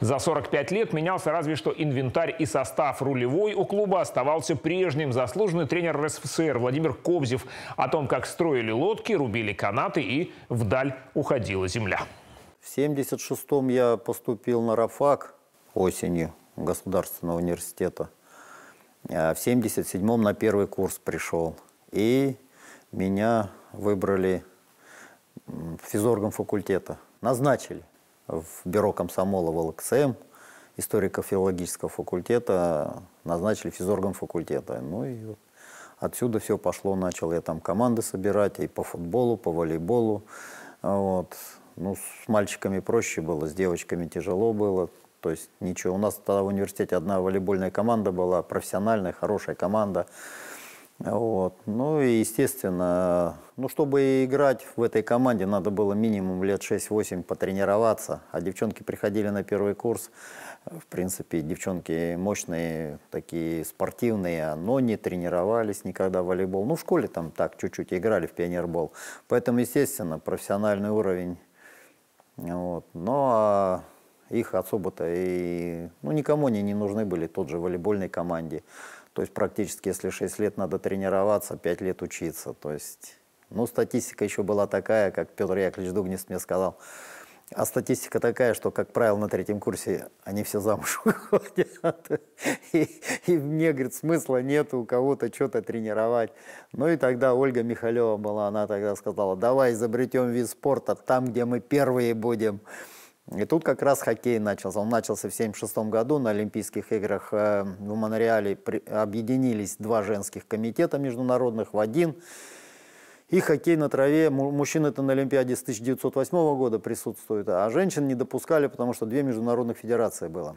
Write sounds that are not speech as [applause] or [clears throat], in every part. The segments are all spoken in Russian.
За 45 лет менялся разве что инвентарь и состав рулевой у клуба оставался прежним. Заслуженный тренер РСФСР Владимир Кобзев о том, как строили лодки, рубили канаты и вдаль уходила земля. В 76-м я поступил на РАФАК осенью Государственного университета. А в 77-м на первый курс пришел. И меня выбрали физоргом факультета. Назначили в бюро комсомола в ЛКСМ историко-филологического факультета назначили физоргом факультета. Ну и вот отсюда все пошло, начал я там команды собирать и по футболу, по волейболу. Вот. Ну, с мальчиками проще было, с девочками тяжело было. То есть ничего. У нас тогда в университете одна волейбольная команда была, профессиональная, хорошая команда. Вот. Ну и, естественно, ну, чтобы играть в этой команде, надо было минимум лет 6-8 потренироваться. А девчонки приходили на первый курс. В принципе, девчонки мощные, такие спортивные, но не тренировались никогда в волейбол. Ну, в школе там так чуть-чуть играли в пионербол. Поэтому, естественно, профессиональный уровень. Вот. ну а их особо-то и ну, никому они не нужны были, тот же волейбольной команде. То есть практически, если 6 лет надо тренироваться, 5 лет учиться. То есть, ну, статистика еще была такая, как Петр Яковлевич Дугнис мне сказал, а статистика такая, что, как правило, на третьем курсе они все замуж [laughs] выходят. И, и мне, говорит, смысла нет у кого-то что-то тренировать. Ну и тогда Ольга Михалева была, она тогда сказала, давай изобретем вид спорта там, где мы первые будем. И тут как раз хоккей начался. Он начался в 1976 году на Олимпийских играх э, в Монреале. Объединились два женских комитета международных в один. И хоккей на траве. Мужчины-то на Олимпиаде с 1908 года присутствуют, а женщин не допускали, потому что две международных федерации было.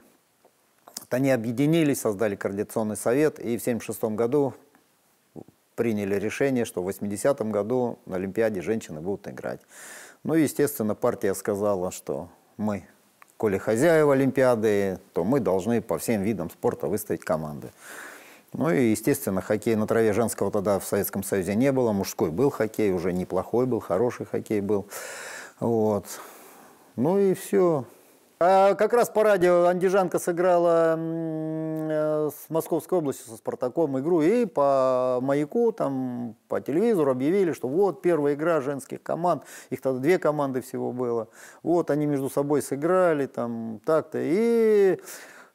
Вот они объединились, создали Координационный совет, и в 1976 году приняли решение, что в 80 году на Олимпиаде женщины будут играть. Ну, естественно, партия сказала, что мы. Коли хозяева Олимпиады, то мы должны по всем видам спорта выставить команды. Ну и, естественно, хоккей на траве женского тогда в Советском Союзе не было. Мужской был хоккей, уже неплохой был, хороший хоккей был. Вот. Ну и все. А как раз по радио Андижанка сыграла э, с Московской областью со Спартаком игру, и по маяку, там, по телевизору объявили, что вот первая игра женских команд, их тогда две команды всего было, вот они между собой сыграли, там, так-то, и...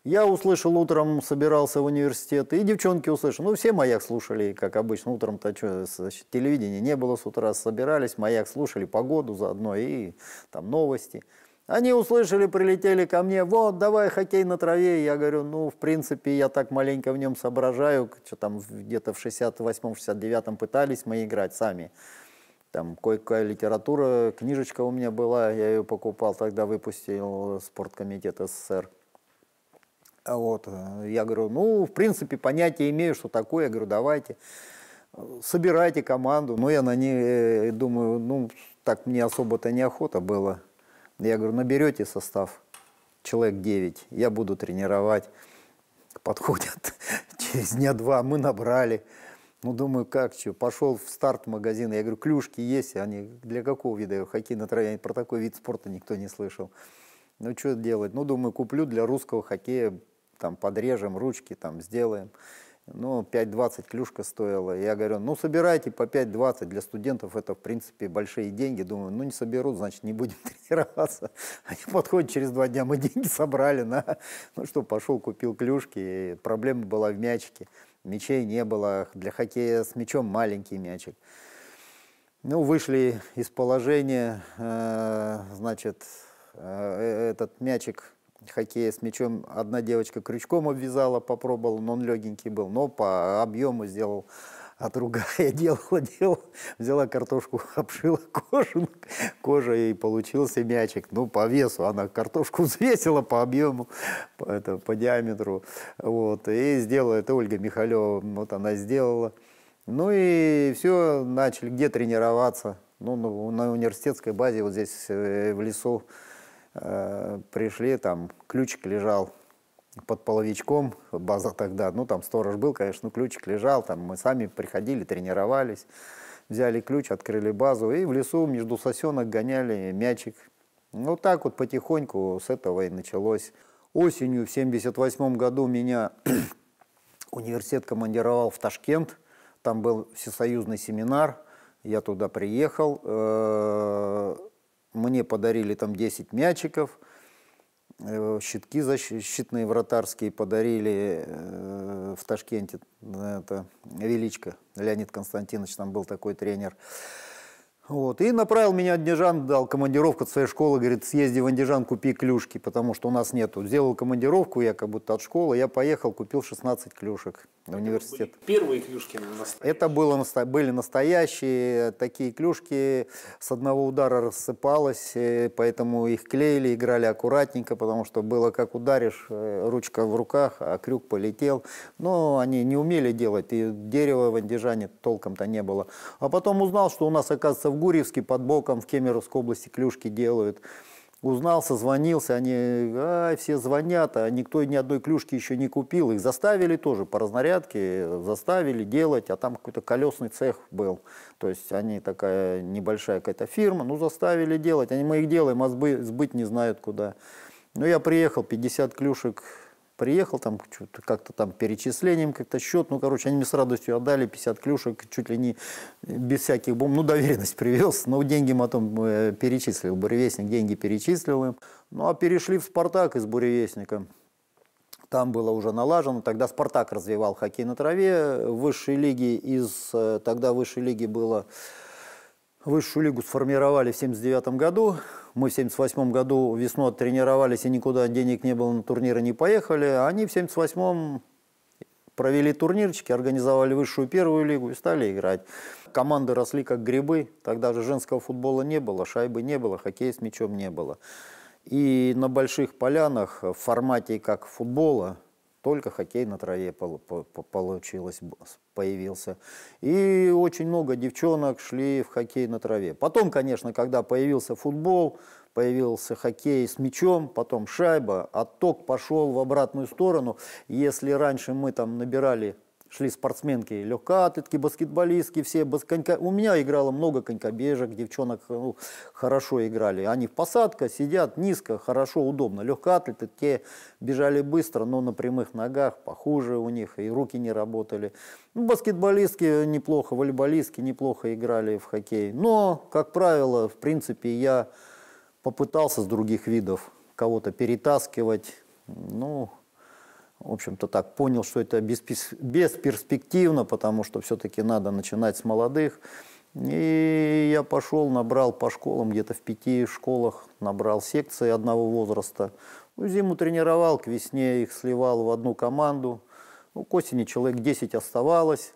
Я услышал утром, собирался в университет, и девчонки услышали. Ну, все «Маяк» слушали, как обычно, утром-то что, значит, не было с утра, собирались, «Маяк» слушали, погоду заодно и там новости. Они услышали, прилетели ко мне, вот, давай хоккей на траве. я говорю, ну, в принципе, я так маленько в нем соображаю, что там где-то в 68-69 пытались мы играть сами. Там кое-какая литература, книжечка у меня была, я ее покупал, тогда выпустил спорткомитет СССР. А вот, э, я говорю, ну, в принципе, понятия имею, что такое, я говорю, давайте, собирайте команду. Ну, я на ней э, думаю, ну, так мне особо-то неохота было. Я говорю, наберете состав, человек 9, я буду тренировать. Подходят [laughs] через дня два, мы набрали. Ну, думаю, как, что, пошел в старт магазина, я говорю, клюшки есть, они для какого вида? Я хоккей на траве, про такой вид спорта никто не слышал. Ну, что делать? Ну, думаю, куплю для русского хоккея, там, подрежем ручки, там, сделаем. Ну, 5.20 клюшка стоила. Я говорю, ну, собирайте по 5.20. Для студентов это, в принципе, большие деньги. Думаю, ну, не соберут, значит, не будем [laughs] тренироваться. Они подходят, через два дня мы деньги собрали. На... Ну что, пошел, купил клюшки. И проблема была в мячике. Мячей не было. Для хоккея с мячом маленький мячик. Ну, вышли из положения. Э, значит, э, э, этот мячик хоккея с мячом. Одна девочка крючком обвязала, попробовала, но он легенький был. Но по объему сделал от а руга. [laughs] делала, делала. Взяла картошку, [laughs] обшила кожу, кожа и получился мячик. Ну, по весу она картошку [laughs] взвесила по объему, по, это, по диаметру. Вот. И сделала это Ольга Михалева. Вот она сделала. Ну и все, начали где тренироваться. Ну, на университетской базе вот здесь э, в лесу э, пришли, там ключик лежал под половичком, база тогда, ну там сторож был, конечно, ну, ключик лежал, там мы сами приходили, тренировались, взяли ключ, открыли базу и в лесу между сосенок гоняли мячик. Ну так вот потихоньку с этого и началось. Осенью в 78 году меня [clears throat] университет командировал в Ташкент, там был всесоюзный семинар, я туда приехал, э, мне подарили там 10 мячиков, э, щитки защитные вратарские подарили э, в Ташкенте. Э, это Величко Леонид Константинович, там был такой тренер. Вот. И направил меня в Андижан, дал командировку от своей школы, говорит, съезди в Андижан, купи клюшки, потому что у нас нету. Сделал командировку я как будто от школы, я поехал, купил 16 клюшек на университет. Первые клюшки настоящие? Это было, были настоящие, э, такие клюшки с одного удара рассыпалось, э, поэтому их клеили, играли аккуратненько, потому что было как ударишь, э, ручка в руках, а крюк полетел. Но они не умели делать, и дерева в Андижане толком-то не было. А потом узнал, что у нас, оказывается, в Гурьевске под боком, в Кемеровской области клюшки делают. Узнал, созвонился, они, а, все звонят, а никто ни одной клюшки еще не купил. Их заставили тоже по разнарядке, заставили делать, а там какой-то колесный цех был. То есть они такая небольшая какая-то фирма, ну заставили делать. Они мы их делаем, а сбы, сбыть не знают куда. Ну я приехал, 50 клюшек Приехал там как-то там перечислением, как-то счет. Ну, короче, они мне с радостью отдали 50 клюшек, чуть ли не э, без всяких бомб. Ну, доверенность [laughs] привез, но деньги потом э, перечислил. Буревестник деньги перечислил им. Ну, а перешли в «Спартак» из «Буревестника». Там было уже налажено. Тогда «Спартак» развивал хоккей на траве. Э, в высшей лиге из... Тогда в высшей лиге было Высшую лигу сформировали в 79 году. Мы в 78 году весну тренировались и никуда денег не было, на турниры не поехали. А они в 78 провели турнирчики, организовали высшую первую лигу и стали играть. Команды росли как грибы. Тогда же женского футбола не было, шайбы не было, хоккея с мячом не было. И на больших полянах в формате как футбола, только хоккей на траве получилось, появился. И очень много девчонок шли в хоккей на траве. Потом, конечно, когда появился футбол, появился хоккей с мячом, потом шайба, отток пошел в обратную сторону. Если раньше мы там набирали шли спортсменки, легкоатлетки, баскетболистки, все бас... У меня играло много конькобежек, девчонок ну, хорошо играли. Они в посадка сидят низко, хорошо, удобно. Легкоатлеты, те бежали быстро, но на прямых ногах, похуже у них, и руки не работали. Ну, баскетболистки неплохо, волейболистки неплохо играли в хоккей. Но, как правило, в принципе, я попытался с других видов кого-то перетаскивать, ну, в общем-то, так понял, что это бесперспективно, потому что все-таки надо начинать с молодых. И я пошел, набрал по школам, где-то в пяти школах набрал секции одного возраста. Ну, зиму тренировал, к весне их сливал в одну команду. Ну, к осени человек 10 оставалось,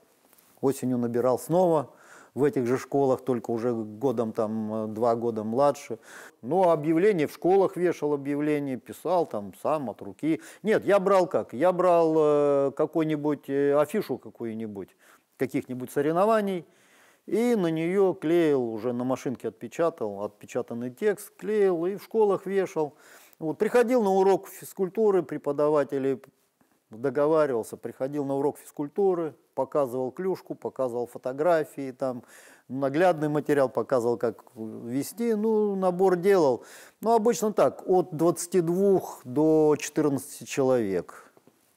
осенью набирал снова – в этих же школах, только уже годом там, э, два года младше. Ну, объявление в школах вешал объявление, писал там сам от руки. Нет, я брал как? Я брал э, какой-нибудь, э, афишу какую-нибудь, каких-нибудь соревнований, и на нее клеил, уже на машинке отпечатал, отпечатанный текст клеил и в школах вешал. Вот, приходил на урок физкультуры, преподаватели договаривался, приходил на урок физкультуры, показывал клюшку, показывал фотографии, там наглядный материал показывал, как вести, ну, набор делал. Ну, обычно так, от 22 до 14 человек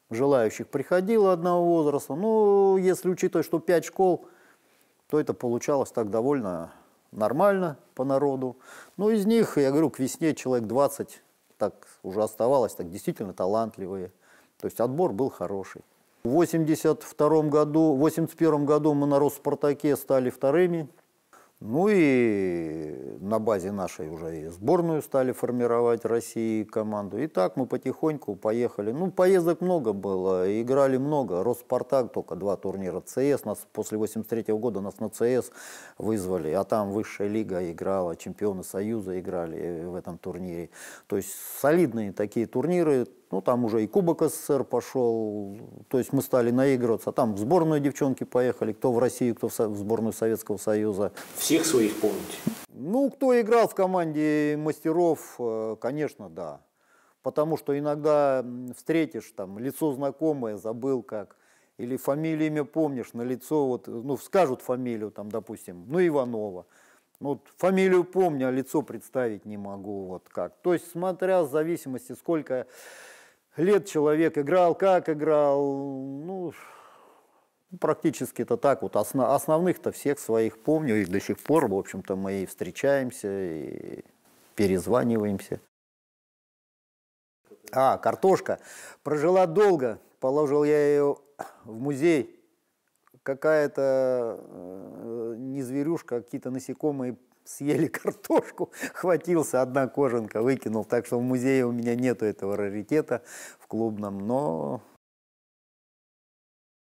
желающих приходило одного возраста. Ну, если учитывать, что 5 школ, то это получалось так довольно нормально по народу. Ну, из них, я говорю, к весне человек 20 так уже оставалось, так действительно талантливые – то есть отбор был хороший. В 82 году, в 81 году мы на Росспартаке стали вторыми. Ну и на базе нашей уже и сборную стали формировать России команду. И так мы потихоньку поехали. Ну, поездок много было, играли много. Роспартак только два турнира. ЦС нас после 83 -го года нас на ЦС вызвали. А там высшая лига играла, чемпионы Союза играли в этом турнире. То есть солидные такие турниры ну, там уже и Кубок СССР пошел, то есть мы стали наигрываться. Там в сборную девчонки поехали, кто в Россию, кто в, сборную Советского Союза. Всех своих помните? Ну, кто играл в команде мастеров, э, конечно, да. Потому что иногда встретишь там лицо знакомое, забыл как, или фамилию, имя помнишь, на лицо вот, ну, скажут фамилию там, допустим, ну, Иванова. Ну, вот фамилию помню, а лицо представить не могу, вот как. То есть, смотря в зависимости, сколько лет человек играл, как играл, ну, практически это так вот. Осно, основных-то всех своих помню, и до сих пор, в общем-то, мы и встречаемся, и перезваниваемся. А, картошка. Прожила долго, положил я ее в музей. Какая-то э, не зверюшка, а какие-то насекомые съели [laughs] картошку, хватился, одна кожанка выкинул. Так что в музее у меня нету этого раритета в клубном, но